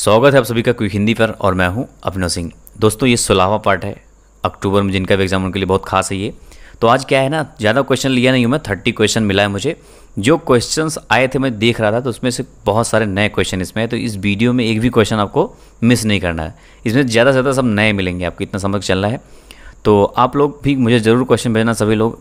स्वागत है आप सभी का क्विक हिंदी पर और मैं हूं अभिनव सिंह दोस्तों ये सोलहवा पार्ट है अक्टूबर में जिनका भी एग्जाम उनके लिए बहुत खास है ये तो आज क्या है ना ज़्यादा क्वेश्चन लिया नहीं हूँ मैं थर्टी क्वेश्चन मिला है मुझे जो क्वेश्चन आए थे मैं देख रहा था तो उसमें से बहुत सारे नए क्वेश्चन इसमें है तो इस वीडियो में एक भी क्वेश्चन आपको मिस नहीं करना है इसमें ज़्यादा से ज़्यादा सब नए मिलेंगे आपको इतना समझ चलना है तो आप लोग भी मुझे ज़रूर क्वेश्चन भेजना सभी लोग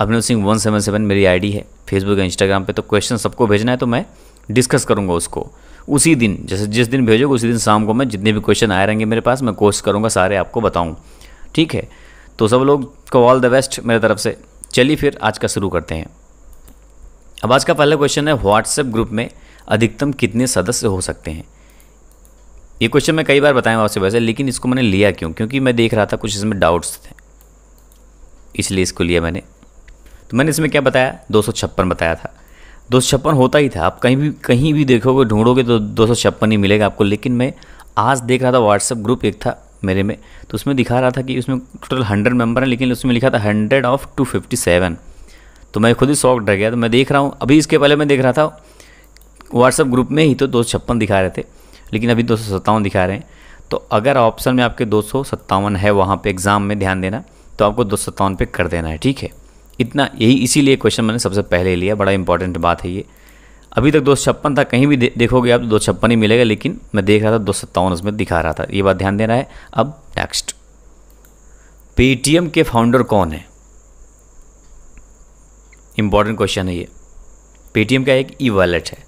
Abhinav Singh one seven seven मेरी आईडी है फेसबुक या इंस्टाग्राम पे तो क्वेश्चन सबको भेजना है तो मैं डिस्कस करूँगा उसको उसी दिन जैसे जिस दिन भेजोगे उसी दिन शाम को मैं जितने भी क्वेश्चन आए रहेंगे मेरे पास मैं कोशिश करूँगा सारे आपको बताऊँ ठीक है तो सब लोग को ऑल द बेस्ट मेरे तरफ से चलिए फिर आज का शुरू करते हैं अब आज का पहला क्वेश्चन है व्हाट्सएप ग्रुप में अधिकतम कितने सदस्य हो सकते हैं ये क्वेश्चन मैं कई बार बताया आपसे वैसे लेकिन इसको मैंने लिया क्यों क्योंकि मैं देख रहा था कुछ इसमें डाउट्स थे इसलिए इसको लिया मैंने तो मैंने इसमें क्या बताया दो बताया था दो होता ही था आप कहीं भी कहीं भी देखोगे ढूंढोगे तो दो ही मिलेगा आपको लेकिन मैं आज देख रहा था व्हाट्सअप ग्रुप एक था मेरे में तो उसमें दिखा रहा था कि उसमें टोटल हंड्रेड मेंबर हैं लेकिन उसमें लिखा था hundred of two fifty seven तो मैं खुद ही शौक डर गया तो मैं देख रहा हूँ अभी इसके पहले मैं देख रहा था व्हाट्सअप ग्रुप में ही तो दो दिखा रहे थे लेकिन अभी दो दिखा रहे हैं तो अगर ऑप्शन में आपके दो है वहाँ पर एग्ज़ाम में ध्यान देना तो आपको दो पे कर देना है ठीक है इतना यही इसीलिए क्वेश्चन मैंने सबसे पहले लिया बड़ा इंपॉर्टेंट बात है ये अभी तक दो छप्पन था कहीं भी दे, देखोगे आप तो दो छप्पन ही मिलेगा लेकिन मैं देख रहा था दो सत्तावन उसमें दिखा रहा था ये बात ध्यान देना है अब नेक्स्ट पेटीएम के फाउंडर कौन है इंपॉर्टेंट क्वेश्चन है ये पेटीएम का एक ई वॉलेट है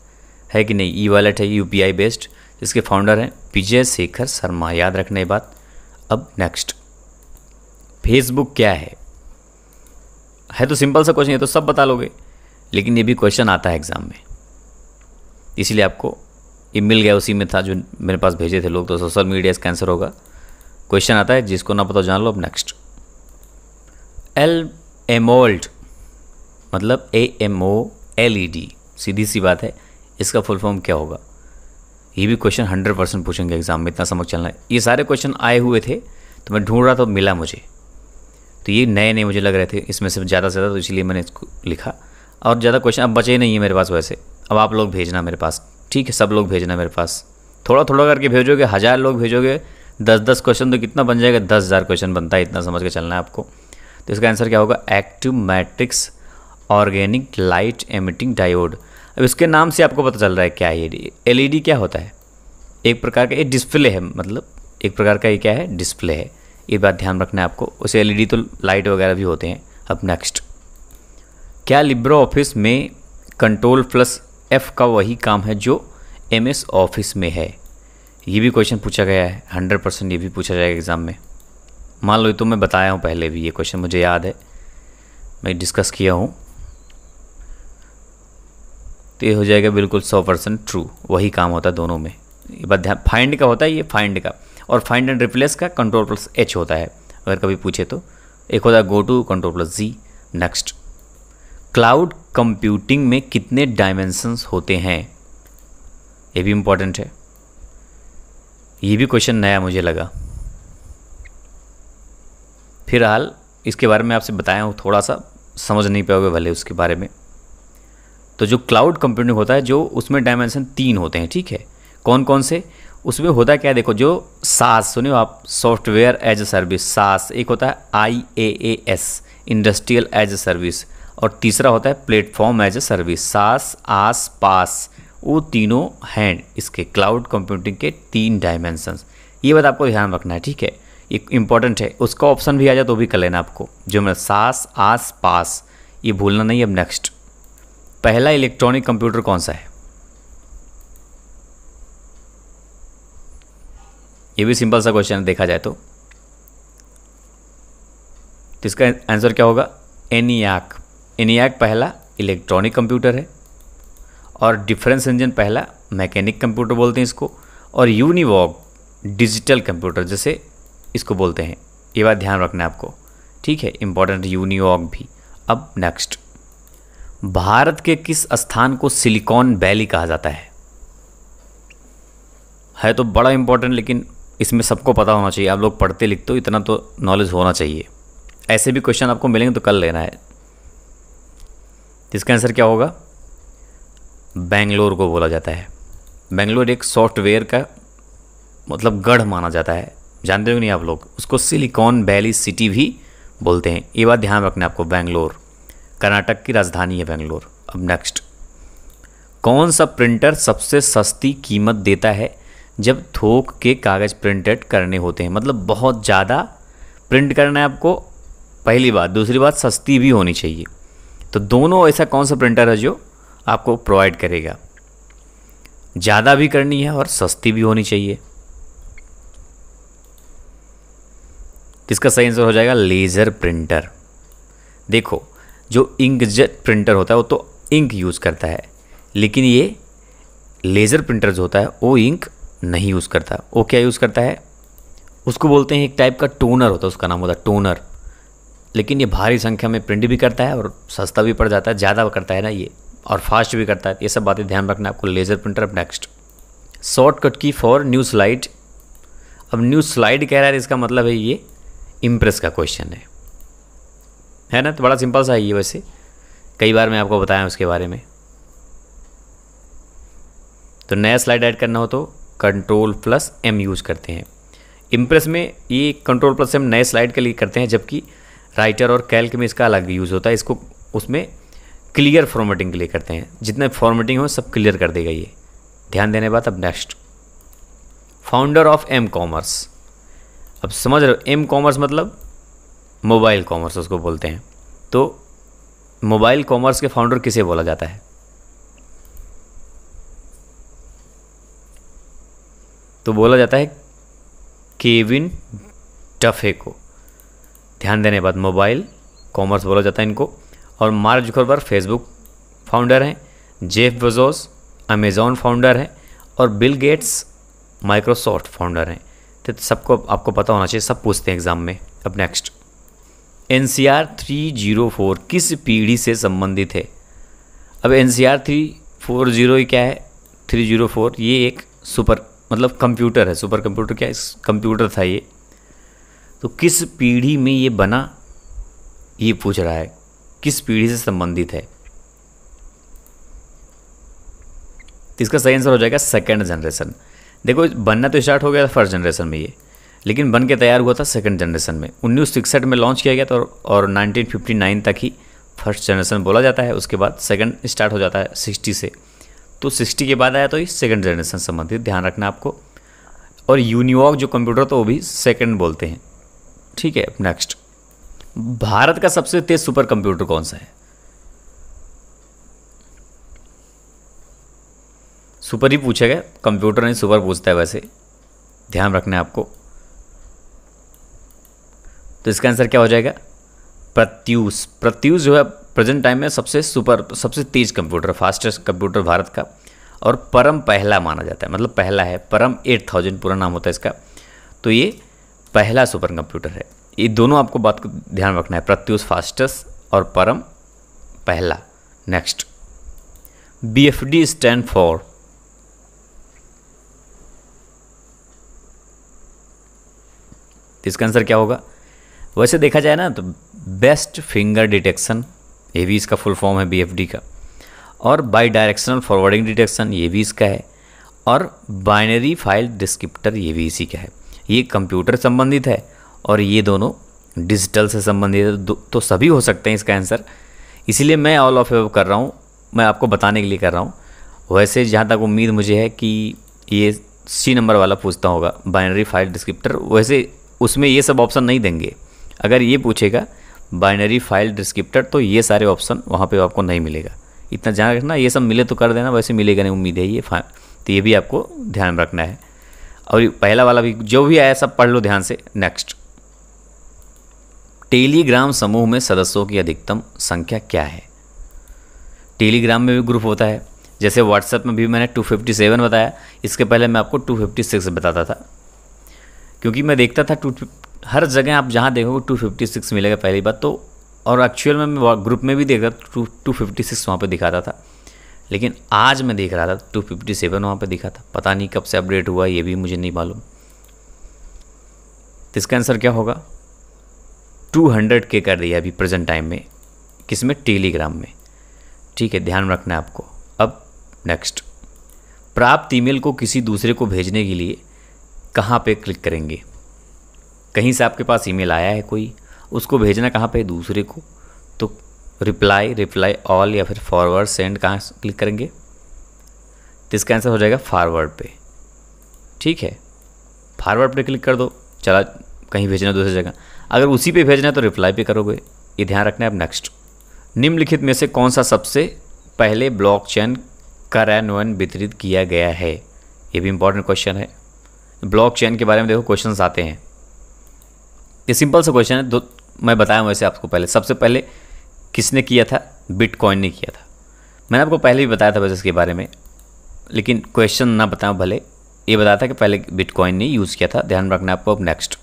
है कि नहीं ई वॉलेट है यू बेस्ड जिसके फाउंडर हैं विजय शेखर शर्मा याद रखना ये बात अब नेक्स्ट फेसबुक क्या है है तो सिंपल सा क्वेश्चन है तो सब बता लोगे लेकिन ये भी क्वेश्चन आता है एग्ज़ाम में इसलिए आपको ये मिल गया उसी में था जो मेरे पास भेजे थे लोग तो सोशल मीडिया से आंसर होगा क्वेश्चन आता है जिसको ना पता जान लो अब नेक्स्ट एल एमोल्ड मतलब A M O L E D सीधी सी बात है इसका फुल फॉर्म क्या होगा ये भी क्वेश्चन हंड्रेड परसेंट पूछेंगे एग्जाम में इतना समझ चलना है ये सारे क्वेश्चन आए हुए थे तो मैं ढूंढ रहा था मिला मुझे तो ये नए नए मुझे लग रहे थे इसमें से ज़्यादा से ज़्यादा तो इसलिए मैंने इसको लिखा और ज़्यादा क्वेश्चन अब बचे नहीं है मेरे पास वैसे अब आप लोग भेजना मेरे पास ठीक है सब लोग भेजना मेरे पास थोड़ा थोड़ा करके भेजोगे हज़ार लोग भेजोगे दस दस क्वेश्चन तो कितना बन जाएगा दस हज़ार क्वेश्चन बनता है इतना समझ के चलना है आपको तो इसका आंसर क्या होगा active matrix organic light emitting diode अब इसके नाम से आपको पता चल रहा है क्या ये एलईडी e क्या होता है एक प्रकार का ये डिस्प्ले है मतलब एक प्रकार का ये क्या है डिस्प्ले है ये बात ध्यान रखना है आपको उसे एल e तो लाइट वगैरह भी होते हैं अब नेक्स्ट क्या लिब्रो ऑफिस में कंट्रोल प्लस एफ़ का वही काम है जो एम एस ऑफिस में है ये भी क्वेश्चन पूछा गया है हंड्रेड परसेंट ये भी पूछा जाएगा एग्ज़ाम में मान लो ये तो मैं बताया हूँ पहले भी ये क्वेश्चन मुझे याद है मैं डिस्कस किया हूँ तो ये हो जाएगा बिल्कुल सौ परसेंट ट्रू वही काम होता है दोनों में ये बात ध्यान फाइंड का होता है ये फाइंड का और फाइंड एंड रिप्लेस का कंट्रोल प्लस एच होता है अगर कभी पूछे तो एक होता है go to control plus G next cloud computing में कितने डायमेंशंस होते हैं ये भी इंपॉर्टेंट है ये भी क्वेश्चन नया मुझे लगा फिलहाल इसके बारे में आपसे बताया हूँ थोड़ा सा समझ नहीं पाओगे भले उसके बारे में तो जो क्लाउड कंप्यूटिंग होता है जो उसमें डायमेंशन तीन होते हैं ठीक है कौन कौन से उसमें होता क्या देखो जो सास सुने आप सॉफ्टवेयर एज ए सर्विस सास एक होता है I A A S industrial as a service और तीसरा होता है प्लेटफॉर्म एज ए सर्विस सास आस पास वो तीनों हैंड इसके क्लाउड कंप्यूटिंग के तीन डायमेंशंस ये बात आपको ध्यान रखना है ठीक है एक इंपॉर्टेंट है उसका ऑप्शन भी आ जाए तो भी कर लेना आपको जो मैं सास आस पास ये भूलना नहीं अब नेक्स्ट पहला इलेक्ट्रॉनिक कंप्यूटर कौन सा है ये भी सिंपल सा क्वेश्चन है देखा जाए तो तो इसका आंसर क्या होगा एनियाक एनियाक पहला इलेक्ट्रॉनिक कंप्यूटर है और डिफरेंस इंजन पहला मैकेनिक कंप्यूटर बोलते हैं इसको और यूनिवॉक डिजिटल कंप्यूटर जैसे इसको बोलते हैं ये बात ध्यान रखना है आपको ठीक है इंपॉर्टेंट यूनिवॉक भी अब नेक्स्ट भारत के किस स्थान को सिलिकॉन वैली कहा जाता है है तो बड़ा इंपॉर्टेंट लेकिन इसमें सबको पता होना चाहिए आप लोग पढ़ते लिखते हो इतना तो नॉलेज होना चाहिए ऐसे भी क्वेश्चन आपको मिलेंगे तो कल लेना है इसका आंसर क्या होगा बेंगलोर को बोला जाता है बेंगलोर एक सॉफ्टवेयर का मतलब गढ़ माना जाता है जानते हो नहीं आप लोग उसको सिलिकॉन वैली सिटी भी बोलते हैं ये बात ध्यान रखना आपको बेंगलोर कर्नाटक की राजधानी है बेंगलोर अब नेक्स्ट कौन सा प्रिंटर सबसे सस्ती कीमत देता है जब थोक के कागज़ प्रिंटेड करने होते हैं मतलब बहुत ज़्यादा प्रिंट करना है आपको पहली बात दूसरी बात सस्ती भी होनी चाहिए तो दोनों ऐसा कौन सा प्रिंटर है जो आपको प्रोवाइड करेगा ज़्यादा भी करनी है और सस्ती भी होनी चाहिए इसका सही आंसर हो जाएगा लेज़र प्रिंटर देखो जो इंकजेट प्रिंटर होता है वो तो इंक यूज़ करता है लेकिन ये लेज़र प्रिंटर जो होता है वो इंक नहीं यूज़ करता वो क्या यूज़ करता है उसको बोलते हैं एक टाइप का टोनर होता है उसका नाम होता है टोनर लेकिन ये भारी संख्या में प्रिंट भी करता है और सस्ता भी पड़ जाता है ज़्यादा करता है ना ये और फास्ट भी करता है ये सब बातें ध्यान रखना आपको लेज़र प्रिंटर अब नेक्स्ट शॉर्टकट की फॉर न्यू स्लाइड अब न्यू स्लाइड कह रहा है इसका मतलब है ये इम्प्रेस का क्वेश्चन है है ना तो बड़ा सिंपल सा है ये वैसे कई बार मैं आपको बताया उसके बारे में तो नया स्लाइड ऐड करना हो तो कंट्रोल प्लस एम यूज़ करते हैं इम्प्रेस में ये कंट्रोल प्लस एम नए स्लाइड के लिए करते हैं जबकि राइटर और कैल्क में इसका अलग यूज़ होता है इसको उसमें क्लियर फॉर्मेटिंग के लिए करते हैं जितने फॉर्मेटिंग हो सब क्लियर कर देगा ये ध्यान देने बाद अब next founder of M commerce अब समझ रहे हो एम कॉमर्स मतलब मोबाइल कॉमर्स उसको बोलते हैं तो मोबाइल कॉमर्स के फाउंडर किसे बोला जाता है तो बोला जाता है केविन टफे को ध्यान देने बाद मोबाइल कॉमर्स बोला जाता है इनको और मार्क जुकरबर्ग फेसबुक फाउंडर हैं जेफ बेजोस अमेज़ॉन फाउंडर हैं और बिल गेट्स माइक्रोसॉफ्ट फाउंडर हैं तो सबको आपको पता होना चाहिए सब पूछते हैं एग्ज़ाम में अब next N C R three zero four किस पीढ़ी से संबंधित है अब N C R three four zero क्या है थ्री जीरो फोर ये एक सुपर मतलब कंप्यूटर है सुपर कंप्यूटर क्या इस कंप्यूटर था ये तो किस पीढ़ी में ये बना ये पूछ रहा है किस पीढ़ी से संबंधित है तो इसका सही आंसर हो जाएगा सेकेंड जनरेशन देखो बनना तो स्टार्ट हो गया था फर्स्ट जनरेशन में ये लेकिन बन के तैयार हुआ था सेकेंड जनरेशन में उन्नीस में लॉन्च किया गया था और नाइन तक ही फर्स्ट जनरेशन बोला जाता है उसके बाद सेकेंड स्टार्ट हो जाता है सिक्सटी से तो सिक्सटी के बाद आया तो ये सेकेंड जनरेशन संबंधित ध्यान रखना आपको और यूनिवॉक जो कंप्यूटर तो वो भी सेकेंड बोलते हैं ठीक है नेक्स्ट भारत का सबसे तेज सुपर कंप्यूटर कौन सा है सुपर ही पूछेगा कंप्यूटर नहीं सुपर पूछता है वैसे ध्यान रखना है आपको तो इसका आंसर क्या हो जाएगा प्रत्यूष प्रत्यूष जो है प्रेजेंट टाइम में सबसे सुपर सबसे तेज़ कंप्यूटर फास्टेस्ट कंप्यूटर भारत का और परम पहला माना जाता है मतलब पहला है परम एट थाउजेंड पूरा नाम होता है इसका तो ये पहला सुपर कंप्यूटर है ये दोनों आपको बात को ध्यान रखना है प्रत्युष फास्टेस्ट और परम पहला next B F D stand for इसका आंसर क्या होगा वैसे देखा जाए ना तो बेस्ट फिंगर डिटेक्शन ये भी इसका फुल फॉर्म है बी का और बाई डायरेक्शनल फॉरवर्डिंग डिटेक्शन ये भी इसका है और बाइनरी फाइल डिस्क्रिप्टर ये भी इसी का है ये कंप्यूटर संबंधित है और ये दोनों डिजिटल से संबंधित है तो सभी हो सकते हैं इसका आंसर इसलिए मैं ऑल ऑफ एव कर रहा हूँ मैं आपको बताने के लिए कर रहा हूँ वैसे जहाँ तक उम्मीद मुझे है कि ये सी नंबर वाला पूछता होगा बाइनरी फाइल डिस्क्रिप्टर वैसे उसमें ये सब ऑप्शन नहीं देंगे अगर ये पूछेगा बाइनरी फाइल डिस्क्रिप्टर तो ये सारे ऑप्शन वहाँ पे आपको नहीं मिलेगा इतना ध्यान रखना ये सब मिले तो कर देना वैसे मिलेगा नहीं उम्मीद है ये तो ये भी आपको ध्यान रखना है और पहला वाला भी जो भी आया सब पढ़ लो ध्यान से नेक्स्ट टेलीग्राम समूह में सदस्यों की अधिकतम संख्या क्या है टेलीग्राम में भी ग्रुप होता है जैसे व्हाट्सएप में भी मैंने 257 बताया इसके पहले मैं आपको 256 बताता था क्योंकि मैं देखता था हर जगह आप जहाँ देखोगे टू फिफ्टी सिक्स मिलेगा पहली बात तो और एक्चुअल में मैं ग्रुप में भी देख रहा था टू टू फिफ्टी सिक्स वहाँ पर दिखाता था लेकिन आज मैं देख रहा था टू फिफ्टी सेवन वहाँ पर दिखा था पता नहीं कब से अपडेट हुआ ये भी मुझे नहीं मालूम तो इसका आंसर क्या होगा टू हंड्रेड के कर दिया अभी प्रेजेंट टाइम में किस में टेलीग्राम में ठीक है ध्यान रखना है आपको अब नेक्स्ट प्राप्त ईमेल को किसी दूसरे को भेजने के लिए कहाँ पे क्लिक करेंगे कहीं से आपके पास ईमेल आया है कोई उसको भेजना कहाँ पे दूसरे को तो रिप्लाई रिप्लाई ऑल या फिर फॉरवर्ड सेंड कहाँ क्लिक करेंगे तो इसका आंसर हो जाएगा फारवर्ड पे ठीक है फारवर्ड पे क्लिक कर दो चला कहीं भेजना दूसरी जगह अगर उसी पे भेजना है तो रिप्लाई पे करोगे ये ध्यान रखना है आप नेक्स्ट निम्नलिखित में से कौन सा सबसे पहले ब्लॉक चेन कार्यान्वयन वितरित किया गया है ये भी इंपॉर्टेंट क्वेश्चन है ब्लॉक चेन के बारे में देखो क्वेश्चन आते हैं ये सिंपल सा क्वेश्चन है दो मैं बताया वैसे आपको पहले सबसे पहले किसने किया था बिटकॉइन ने किया था मैंने आपको पहले भी बताया था वैसे इसके बारे में लेकिन क्वेश्चन ना बताऊँ भले ये बताया था कि पहले बिटकॉइन ने यूज़ किया था ध्यान रखना आपको अब नेक्स्ट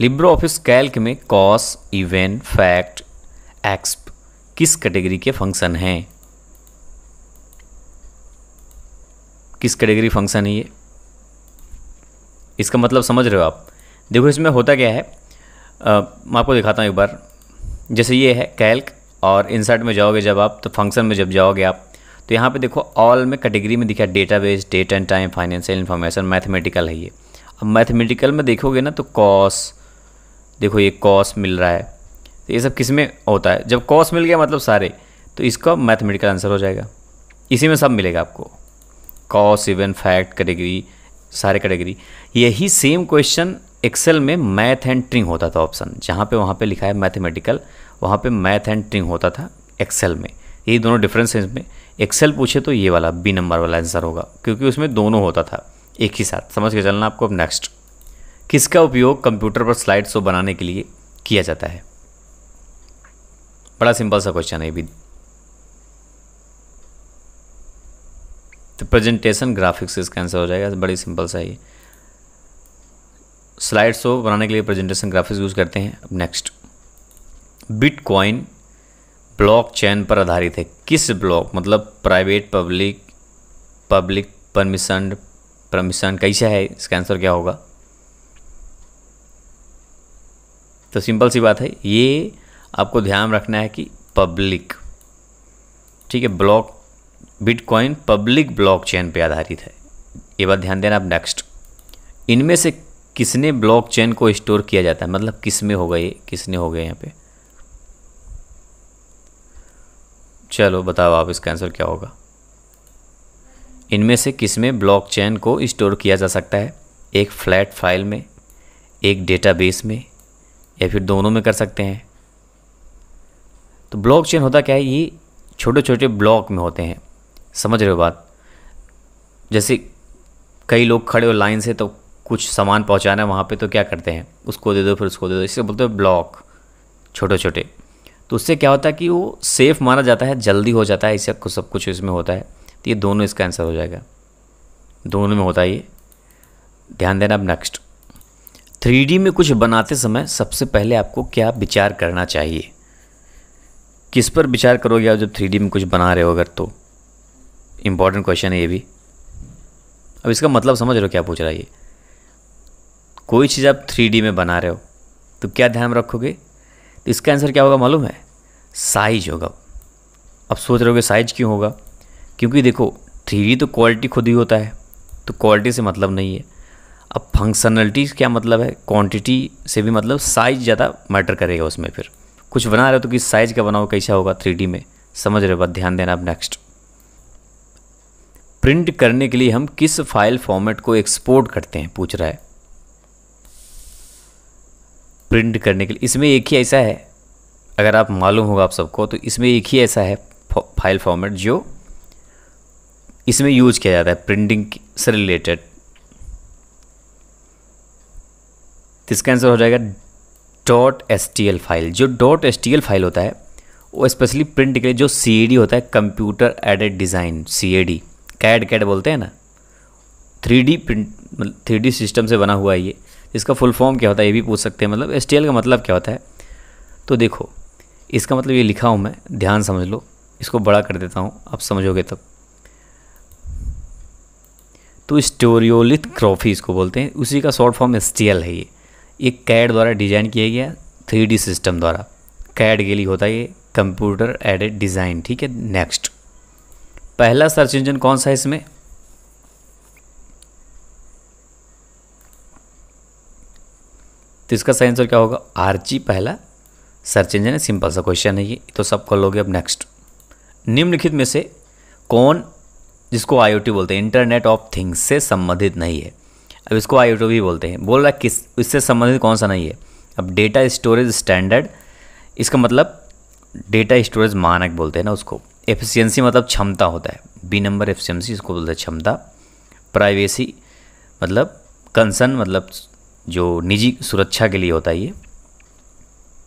लिब्रो ऑफिस कैल्क में कॉस इवेन फैक्ट एक्सप किस कैटेगरी के फंक्शन हैं किस कैटेगरी फंक्शन है ये इसका मतलब समझ रहे हो आप देखो इसमें होता क्या है मैं आपको दिखाता हूँ एक बार जैसे ये है कैल्क और इंसर्ट में जाओगे जब आप तो फंक्शन में जब जाओगे आप तो यहाँ पे देखो ऑल में कैटेगरी में दिखा base date and time financial information mathematical है ये अब मैथमेटिकल में देखोगे ना तो कॉस देखो ये कॉस मिल रहा है तो ये सब किस में होता है जब कॉस मिल गया मतलब सारे तो इसका मैथमेटिकल आंसर हो जाएगा इसी में सब मिलेगा आपको कॉस इवन फैक्ट कैटेगरी सारे कैटेगरी यही सेम क्वेश्चन एक्सेल में मैथ एंड ट्रिंग होता था ऑप्शन जहाँ पे वहाँ पे लिखा है मैथमेटिकल वहाँ पे मैथ एंड ट्रिंग होता था एक्सेल में ये दोनों डिफरेंस है इसमें एक्सेल पूछे तो ये वाला बी नंबर वाला आंसर होगा क्योंकि उसमें दोनों होता था एक ही साथ समझ के चलना आपको अब नेक्स्ट किसका उपयोग कंप्यूटर पर स्लाइड शो बनाने के लिए किया जाता है बड़ा सिंपल सा क्वेश्चन है ये भी तो प्रेजेंटेशन ग्राफिक्स इसका आंसर हो जाएगा बड़ी सिंपल सा ये स्लाइड्स को बनाने के लिए प्रेजेंटेशन ग्राफिक्स यूज़ करते हैं अब नेक्स्ट बिटकॉइन ब्लॉकचेन पर आधारित है किस ब्लॉक मतलब private public public permission permission कैसा है इसका आंसर क्या होगा तो सिंपल सी बात है ये आपको ध्यान रखना है कि पब्लिक ठीक है ब्लॉक बिटकॉइन पब्लिक ब्लॉकचेन पे आधारित है ये बात ध्यान देना आप नेक्स्ट इनमें से किसने ब्लॉकचेन को स्टोर किया जाता है मतलब किस में होगा ये किसने हो गए यहाँ पे चलो बताओ आप इसका आंसर क्या होगा इनमें से किस में ब्लॉकचेन को स्टोर किया जा सकता है एक फ्लैट फाइल में एक डेटाबेस में या फिर दोनों में कर सकते हैं तो ब्लॉकचेन होता क्या है ये छोटे छोटे ब्लॉक में होते हैं समझ रहे हो बात जैसे कई लोग खड़े हो लाइन से तो कुछ सामान पहुँचाना है वहाँ पर तो क्या करते हैं उसको दे दो फिर उसको दे दो इसे बोलते हैं ब्लॉक छोटे छोटे तो उससे क्या होता है कि वो सेफ़ माना जाता है जल्दी हो जाता है इसे सब कुछ इसमें होता है तो ये दोनों इसका आंसर हो जाएगा दोनों में होता है ये ध्यान देना अब नेक्स्ट थ्री में कुछ बनाते समय सबसे पहले आपको क्या विचार करना चाहिए किस पर विचार करोगे आप जब थ्री में कुछ बना रहे हो अगर तो इम्पॉर्टेंट क्वेश्चन है ये भी अब इसका मतलब समझ रहे हो क्या पूछ रहा है ये कोई चीज़ आप थ्री में बना रहे हो तो क्या ध्यान रखोगे तो इसका आंसर क्या होगा मालूम है साइज होगा अब सोच रहे हो साइज क्यों होगा क्योंकि देखो थ्री तो क्वालिटी खुद ही होता है तो क्वालिटी से मतलब नहीं है अब फंक्शनलिटी क्या मतलब है क्वांटिटी से भी मतलब साइज ज़्यादा मैटर करेगा उसमें फिर कुछ बना रहे हो तो किस साइज का बनाओ कैसा होगा थ्री में समझ रहे हो बात ध्यान देना अब नेक्स्ट प्रिंट करने के लिए हम किस फाइल फॉर्मेट को एक्सपोर्ट करते हैं पूछ रहा है प्रिंट करने के लिए इसमें एक ही ऐसा है अगर आप मालूम होगा आप सबको तो इसमें एक ही ऐसा है फाइल फॉर्मेट जो इसमें यूज किया जाता है प्रिंटिंग से रिलेटेड इसका आंसर हो जाएगा डॉट एस फाइल जो डॉट एस फाइल होता है वो स्पेशली प्रिंट के लिए जो सी होता है computer aided design C A D CAD CAD बोलते हैं ना थ्री डी प्रिंट मतलब थ्री डी सिस्टम से बना हुआ है ये इसका फुल फॉर्म क्या होता है ये भी पूछ सकते हैं मतलब एस का मतलब क्या होता है तो देखो इसका मतलब ये लिखा हूँ मैं ध्यान समझ लो इसको बड़ा कर देता हूँ आप समझोगे तब तो स्टोरियोलिथ क्रॉफी इसको बोलते हैं उसी का शॉर्ट फॉर्म एस है ये ये कैड द्वारा डिज़ाइन किया गया थ्री सिस्टम द्वारा कैड के लिए होता है ये कंप्यूटर एडेड डिज़ाइन ठीक है नेक्स्ट पहला सर्च इंजन कौन सा है इसमें तो इसका सही आंसर क्या होगा आर जी पहला सर्च इंजन है सिंपल सा क्वेश्चन है ये तो सब कर लोगे अब नेक्स्ट निम्नलिखित में से कौन जिसको आईओटी बोलते हैं इंटरनेट ऑफ थिंग्स से संबंधित नहीं है अब इसको आईओटी भी बोलते हैं बोल रहा है किस इससे संबंधित कौन सा नहीं है अब डेटा स्टोरेज स्टैंडर्ड इसका मतलब डेटा स्टोरेज मानक बोलते हैं ना उसको एफिशिएंसी मतलब क्षमता होता है बी नंबर एफिशिएंसी इसको बोलते हैं क्षमता प्राइवेसी मतलब कंसर्न मतलब जो निजी सुरक्षा के लिए होता है ये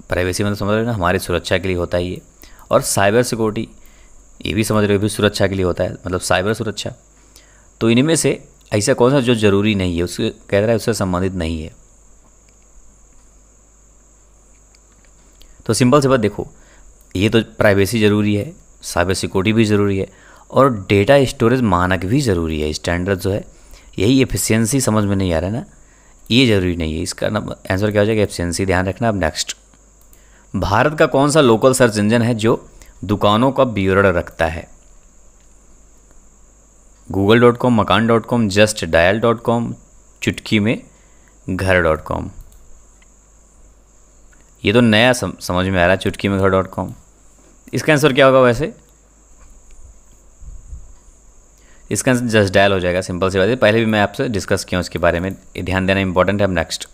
प्राइवेसी मतलब समझ रहे ना हमारी सुरक्षा के लिए होता है ये और साइबर सिक्योरिटी ये भी समझ रहे हो भी सुरक्षा के लिए होता है मतलब साइबर सुरक्षा तो इनमें से ऐसा कौन सा जो ज़रूरी नहीं है उसके कह रहा है उससे संबंधित नहीं है तो सिंपल सी बात देखो ये तो प्राइवेसी ज़रूरी है साइबर सिक्योरिटी भी ज़रूरी है और डेटा स्टोरेज मानक भी ज़रूरी है स्टैंडर्ड जो है यही एफिशिएंसी समझ में नहीं आ रहा है ना ये जरूरी नहीं है इसका आंसर क्या हो जाएगा एफिशिएंसी ध्यान रखना अब नेक्स्ट भारत का कौन सा लोकल सर्च इंजन है जो दुकानों का ब्यूरल रखता है गूगल डॉट कॉम मकान dot com just dial dot com चुटकी में घर डॉट कॉम ये तो नया सम, समझ में आ रहा है चुटकी में घर डॉट कॉम इसका आंसर क्या होगा वैसे इसका आंसर जस्ट डायल हो जाएगा सिंपल सी बात है पहले भी मैं आपसे डिस्कस किया उसके बारे में ध्यान देना इंपॉर्टेंट है अब नेक्स्ट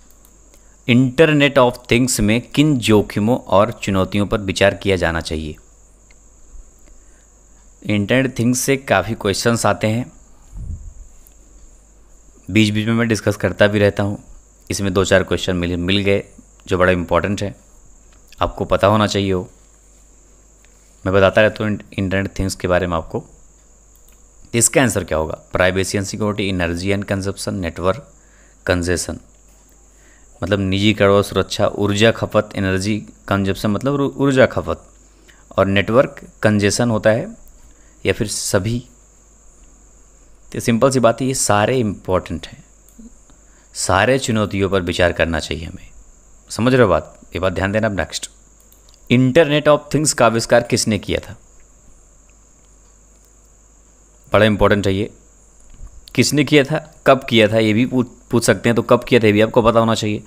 इंटरनेट ऑफ थिंग्स में किन जोखिमों और चुनौतियों पर विचार किया जाना चाहिए इंटरनेट थिंग्स से काफ़ी क्वेश्चंस आते हैं बीच बीच में मैं डिस्कस करता भी रहता हूँ इसमें दो चार क्वेश्चन मिल मिल गए जो बड़ा इम्पोर्टेंट है आपको पता होना चाहिए हो मैं बताता रहता हूँ इंटरनेट थिंग्स के बारे में आपको तो इसका आंसर क्या होगा privacy and security energy and consumption network congestion मतलब निजी कड़वा सुरक्षा ऊर्जा खपत एनर्जी कंजप्शन मतलब ऊर्जा खपत और नेटवर्क कंजेशन होता है या फिर सभी तो सिंपल सी बात है ये सारे इम्पोर्टेंट हैं सारे चुनौतियों पर विचार करना चाहिए हमें समझ रहे हो बात ये बात ध्यान देना अब नेक्स्ट इंटरनेट ऑफ थिंग्स का आविष्कार किसने किया था बड़ा इंपॉर्टेंट है ये किसने किया था कब किया था ये भी पूछ सकते हैं तो कब किया था ये भी आपको पता होना चाहिए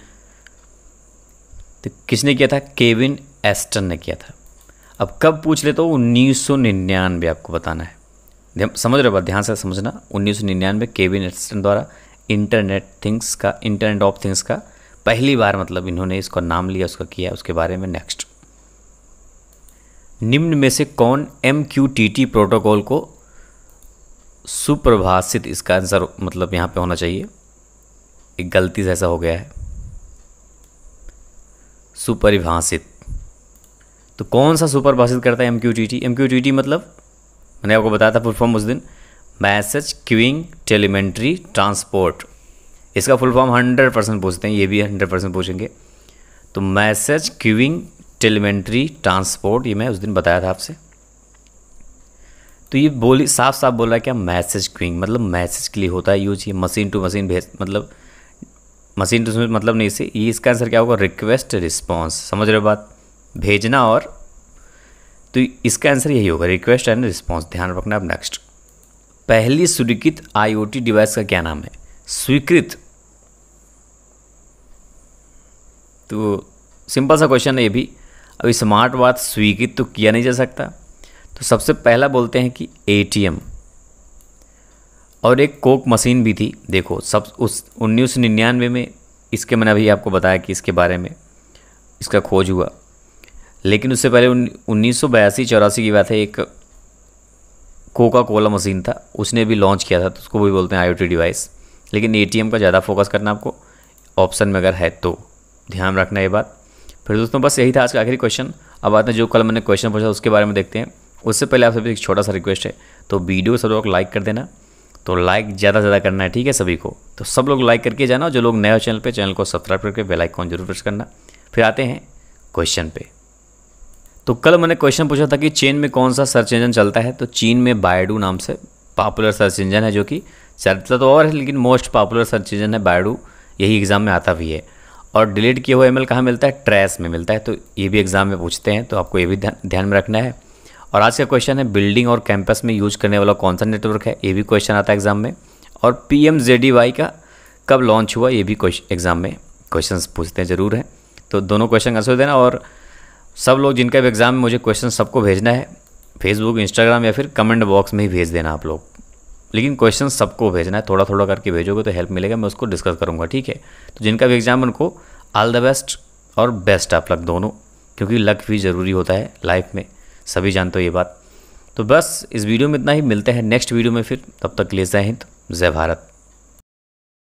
तो किसने किया था केविन एस्टन ने किया था अब कब पूछ ले तो उन्नीस सौ निन्यानवे आपको बताना है समझ रहे हो ध्यान से समझना उन्नीस सौ निन्यानवे केविन एस्टन द्वारा इंटरनेट थिंग्स का इंटरनेट ऑफ थिंग्स का पहली बार मतलब इन्होंने इसका नाम लिया उसका किया उसके बारे में नेक्स्ट निम्न में से कौन एम प्रोटोकॉल को सुप्रभाषित इसका आंसर मतलब यहाँ पे होना चाहिए एक गलती से ऐसा हो गया है सुपरिभाषित तो कौन सा सुपरभाषित करता है M Q T T M Q T T मतलब मैंने आपको बताया था फुल फॉर्म उस दिन मैसेज क्यूइंग टेलीमेंट्री ट्रांसपोर्ट इसका फुल फॉर्म हंड्रेड परसेंट पूछते हैं ये भी हंड्रेड परसेंट पूछेंगे तो मैसेज क्यूइंग टेलीमेंट्री ट्रांसपोर्ट ये मैं उस दिन बताया था आपसे तो ये बोली साफ साफ बोला क्या मैसेज क्विंग मतलब मैसेज के लिए होता है यूज ये मशीन टू मशीन भेज मतलब मशीन टू मशीन मतलब नहीं इसे ये इसका आंसर क्या होगा रिक्वेस्ट रिस्पॉन्स समझ रहे हो बात भेजना और तो इसका आंसर यही होगा रिक्वेस्ट एंड रिस्पॉन्स ध्यान रखना आप नेक्स्ट पहली स्वीकृत आई डिवाइस का क्या नाम है स्वीकृत तो सिंपल सा क्वेश्चन है ये भी अभी स्मार्ट बात स्वीकृत तो किया नहीं जा सकता तो सबसे पहला बोलते हैं कि ए और एक कोक मशीन भी थी देखो सब उस उन्नीस निन्यानवे में इसके मैंने अभी आपको बताया कि इसके बारे में इसका खोज हुआ लेकिन उससे पहले उन्नीस सौ बयासी चौरासी की बात है एक कोका कोला मशीन था उसने भी लॉन्च किया था तो उसको भी बोलते हैं आई डिवाइस लेकिन ए का ज़्यादा फोकस करना आपको ऑप्शन में अगर है तो ध्यान रखना ये बात फिर दोस्तों बस यही था आज का आखिरी क्वेश्चन अब आते हैं जो कल मैंने क्वेश्चन पूछा उसके बारे में देखते हैं उससे पहले आप सभी एक छोटा सा रिक्वेस्ट है तो वीडियो सब लोग लाइक कर देना तो लाइक ज़्यादा ज़्यादा करना है ठीक है सभी को तो सब लोग लाइक करके जाना जो लोग नए हो चैनल पर चैनल को सब्सक्राइब करके बेलाइकॉन जरूर प्रेस करना फिर आते हैं क्वेश्चन पे तो कल मैंने क्वेश्चन पूछा था कि चीन में कौन सा सर्च इंजन चलता है तो चीन में बायडू नाम से पॉपुलर सर्च इंजन है जो कि चलता तो और है लेकिन मोस्ट पॉपुलर सर्च इंजन है बायडू यही एग्ज़ाम में आता भी है और डिलीट किया हुआ एम एल कहाँ मिलता है ट्रेस में मिलता है तो ये भी एग्ज़ाम में पूछते हैं तो आपको ये भी ध्यान में रखना है और आज का क्वेश्चन है बिल्डिंग और कैंपस में यूज करने वाला कौन सा नेटवर्क है ये भी क्वेश्चन आता है एग्जाम में और पी का कब लॉन्च हुआ ये भी एग्जाम में क्वेश्चन पूछते हैं ज़रूर हैं तो दोनों क्वेश्चन आंसर देना और सब लोग जिनका भी एग्ज़ाम में मुझे क्वेश्चन सबको भेजना है फेसबुक इंस्टाग्राम या फिर कमेंट बॉक्स में ही भेज देना आप लोग लेकिन क्वेश्चन सबको भेजना है थोड़ा थोड़ा करके भेजोगे तो हेल्प मिलेगा मैं उसको डिस्कस करूँगा ठीक है तो जिनका भी एग्ज़ाम उनको ऑल द बेस्ट और बेस्ट आप लग दोनों क्योंकि लक भी ज़रूरी होता है लाइफ में सभी जानते हो ये बात तो बस इस वीडियो में इतना ही मिलते हैं नेक्स्ट वीडियो में फिर तब तक ले जय हिंद जय भारत